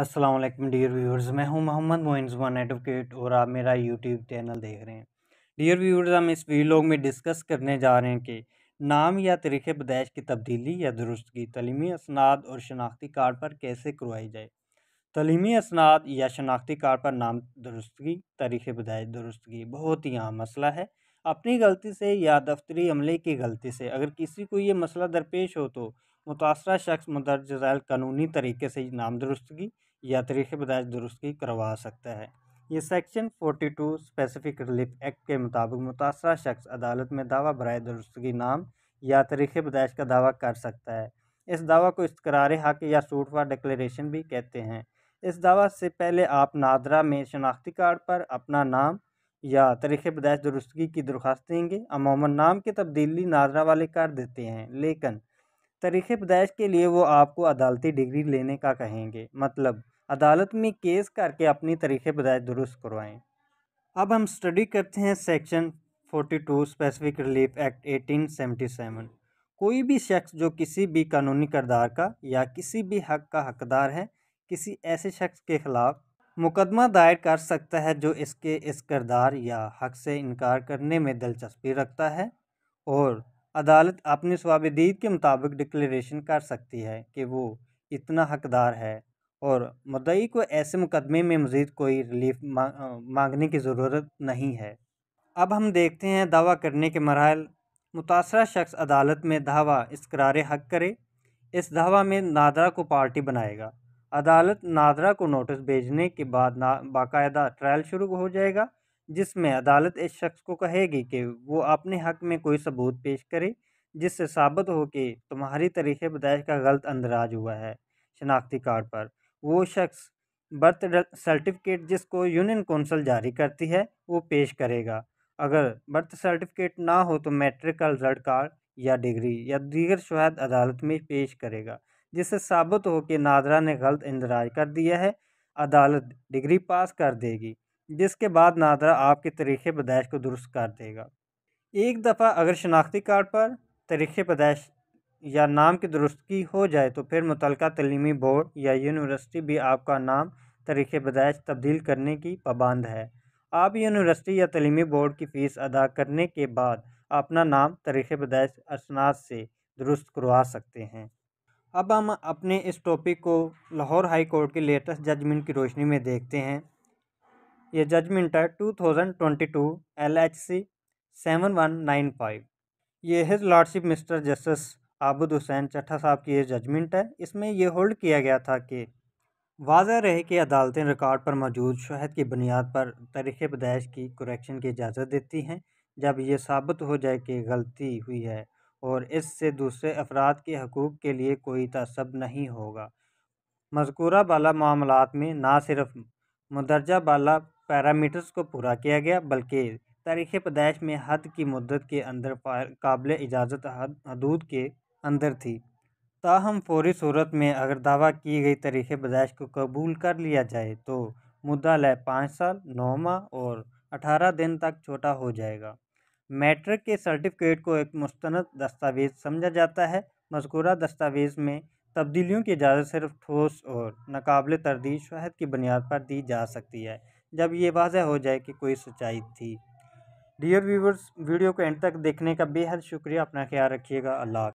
Aslam dear viewers मैं हूं मोहम्मद मोइन जुबान एडवोकेट और आप मेरा यूट्यूब चैनल देख रहे हैं डियर व्यूअर्स हम इस वीलॉग में डिस्कस करने जा रहे हैं कि नाम या तरीके पदाइश की तब्दीली या दुरुस्तगी तलीमी असनाद और शनाख्ती कार्ड पर कैसे करवाई जाए तलीमी असनाद या शनाख्ती कार्ड पर नाम दुरुस्तगी तरीक़ पैदाइश दुरुस्तगी बहुत ही अहम मसला है अपनी गलती से या दफ्तरी अमले की गलती से अगर किसी को ये मसला दरपेश हो तो मुतासर शख्स मदरज झैल कानूनी तरीके से नाम दुरुस्तगी या तरीके बदाय दुरुस्तगी करवा सकता है ये सेक्शन 42 स्पेसिफिक रिलीफ एक्ट के मुताबिक मुतासर शख्स अदालत में दावा बरए दुरुस्तगी नाम या तरीके बदायश का दावा कर सकता है इस दावा को इसकरार हक या सूट व डिक्लेरेशन भी कहते हैं इस दावा से पहले आप नादरा में शनाख्ती कार्ड पर अपना नाम या तरीके बदायश दुरुस्तगी की दरख्वास्त देंगे अमूमन नाम की तब्दीली नादरा वाले कर देते हैं लेकिन तरीक़ पैदाइश के लिए वो आपको अदालती डिग्री लेने का कहेंगे मतलब अदालत में केस करके अपनी तरीक़ पैदाइश दुरुस्त करवाएँ अब हम स्टडी करते हैं section forty two specific relief act eighteen seventy seven कोई भी शख्स जो किसी भी कानूनी करदार का या किसी भी हक का हकदार है किसी ऐसे शख्स के खिलाफ मुकदमा दायर कर सकता है जो इसके इस करदार या हक से इनकार करने में दिलचस्पी रखता है और अदालत अपने स्वाविदीद के मुताबिक डिक्लेरेशन कर सकती है कि वो इतना हकदार है और मदई को ऐसे मुकदमे में मज़ीद कोई रिलीफ मांगने की ज़रूरत नहीं है अब हम देखते हैं दावा करने के मरहल मुतासर शख्स अदालत में दावा इसकरार हक करे इस दावा में नादरा को पार्टी बनाएगा अदालत नादरा को नोटिस भेजने के बाद ना बायदा ट्रायल शुरू हो जाएगा जिसमें अदालत इस शख्स को कहेगी कि वो अपने हक़ में कोई सबूत पेश करे जिससे साबित हो कि तुम्हारी तरीके पैदाइश का गलत अंदराज हुआ है शनाख्ती कार्ड पर वो शख्स बर्थ सर्टिफिकेट जिसको यूनियन कौंसल जारी करती है वो पेश करेगा अगर बर्थ सर्टिफिकेट ना हो तो मैट्रिक का रिजल्ट कार्ड या डिग्री या दीगर शहद अदालत में पेश करेगा जिससे साबित हो कि नादरा ने गलत इंदराज कर दिया है अदालत डिग्री पास कर देगी जिसके बाद नादरा तो आपके तरीक़ पैदाइश को दुरुस्त कर देगा एक दफ़ा अगर शनाख्ती कार्ड पर तरीके पैदाइश या नाम की दुरुस्तगी हो जाए तो फिर मुतल तलीमी बोर्ड या यूनिवर्सिटी भी आपका नाम तरीक़ पैदाइश तब्दील करने की पाबंद है आप यूनिवर्सिटी या तलीमी बोर्ड की फ़ीस अदा करने के बाद अपना नाम तरीके पैदाइश असनाद से दुरुस्त करवा सकते हैं अब हम अपने इस टॉपिक को लाहौर हाई कोर्ट के लेटेस्ट जजमेंट की रोशनी में देखते हैं ये जजमेंट है two thousand twenty two L H C seven one nine five ये his lordship Mister Justice Abid Hussain Chattha sahab की ये जजमेंट है इसमें यह होल्ड किया गया था कि वाजह रहे कि अदालतें रिकॉर्ड पर मौजूद शहद की बुनियाद पर तरीक़ पैदाइश की क्रेक्शन की इजाज़त देती हैं जब यह साबित हो जाए कि गलती हुई है और इससे दूसरे अफराद के हकूक़ के लिए कोई तसब नहीं होगा मजकूरा बाला मामलों में ना सिर्फ मदरजा बाला पैरामीटर्स को पूरा किया गया बल्कि तारीख़ पैदाइश में हद की मदत के अंदर काबिल इजाज़त हदूद के अंदर थी ताहम फौरी सूरत में अगर दावा की गई तारीख़ पैदाइश को कबूल कर लिया जाए तो मुद्दा लय पाँच साल नौ माह और अठारह दिन तक छोटा हो जाएगा मैट्रिक के सर्टिफिकेट को एक मुस्तंद दस्तावेज़ समझा जाता है मजकूरा दस्तावेज़ में तब्दीलियों की इजाज़त सिर्फ ठोस और नाकबले तरदीद शहद की बुनियाद पर दी जा सकती है जब ये वाजह हो जाए कि कोई सच्चाई थी डियर व्यूवर्स वीडियो को एंड तक देखने का बेहद शुक्रिया अपना ख्याल रखिएगा अल्लाह